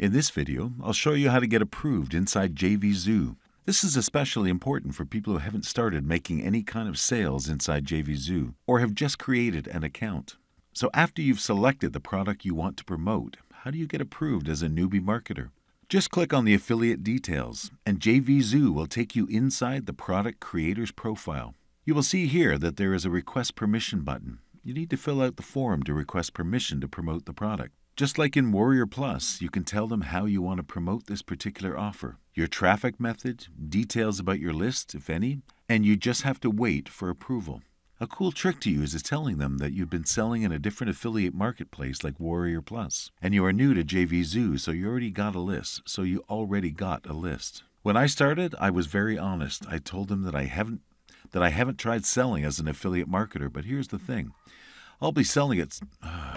In this video, I'll show you how to get approved inside JVZoo. This is especially important for people who haven't started making any kind of sales inside JVZoo or have just created an account. So after you've selected the product you want to promote, how do you get approved as a newbie marketer? Just click on the affiliate details, and JVZoo will take you inside the product creator's profile. You will see here that there is a request permission button. You need to fill out the form to request permission to promote the product. Just like in Warrior Plus, you can tell them how you want to promote this particular offer, your traffic method, details about your list, if any, and you just have to wait for approval. A cool trick to use is telling them that you've been selling in a different affiliate marketplace like Warrior Plus, and you are new to JVZoo, so you already got a list, so you already got a list. When I started, I was very honest. I told them that I haven't that I haven't tried selling as an affiliate marketer, but here's the thing. I'll be selling it uh,